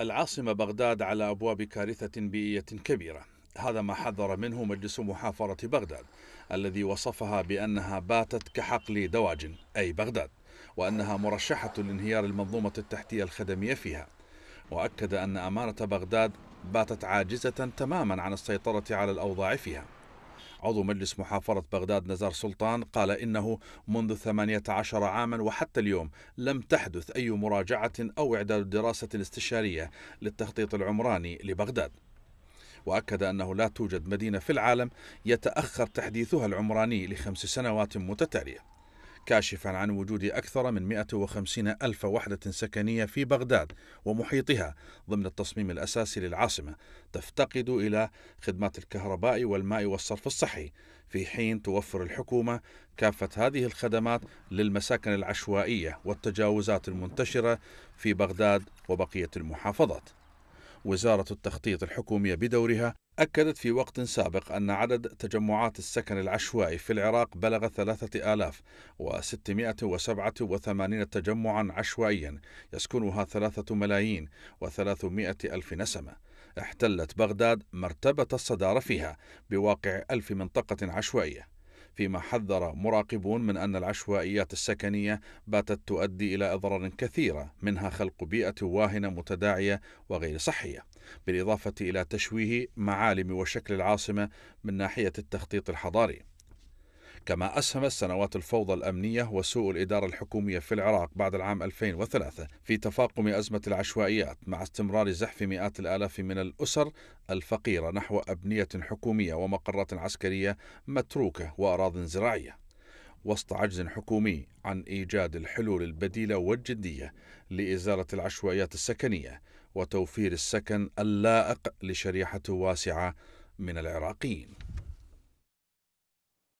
العاصمة بغداد على أبواب كارثة بيئية كبيرة هذا ما حذر منه مجلس محافظة بغداد الذي وصفها بأنها باتت كحقل دواجن أي بغداد وأنها مرشحة لانهيار المنظومة التحتية الخدمية فيها وأكد أن أمانة بغداد باتت عاجزة تماما عن السيطرة على الأوضاع فيها عضو مجلس محافظة بغداد نزار سلطان قال إنه منذ 18 عاما وحتى اليوم لم تحدث أي مراجعة أو إعداد دراسة استشارية للتخطيط العمراني لبغداد وأكد أنه لا توجد مدينة في العالم يتأخر تحديثها العمراني لخمس سنوات متتالية كاشفا عن وجود أكثر من 150 ألف وحدة سكنية في بغداد ومحيطها ضمن التصميم الأساسي للعاصمة تفتقد إلى خدمات الكهرباء والماء والصرف الصحي في حين توفر الحكومة كافة هذه الخدمات للمساكن العشوائية والتجاوزات المنتشرة في بغداد وبقية المحافظات وزارة التخطيط الحكومية بدورها أكدت في وقت سابق أن عدد تجمعات السكن العشوائي في العراق بلغ 3687 تجمعا عشوائيا يسكنها 3 ملايين و300 ألف نسمة احتلت بغداد مرتبة الصدارة فيها بواقع ألف منطقة عشوائية فيما حذر مراقبون من أن العشوائيات السكنية باتت تؤدي إلى أضرار كثيرة منها خلق بيئة واهنة متداعية وغير صحية بالإضافة إلى تشويه معالم وشكل العاصمة من ناحية التخطيط الحضاري كما أسهم السنوات الفوضى الأمنية وسوء الإدارة الحكومية في العراق بعد العام 2003 في تفاقم أزمة العشوائيات مع استمرار زحف مئات الآلاف من الأسر الفقيرة نحو أبنية حكومية ومقرات عسكرية متروكة وأراض زراعية وسط عجز حكومي عن إيجاد الحلول البديلة والجدية لإزالة العشوائيات السكنية وتوفير السكن اللائق لشريحة واسعة من العراقيين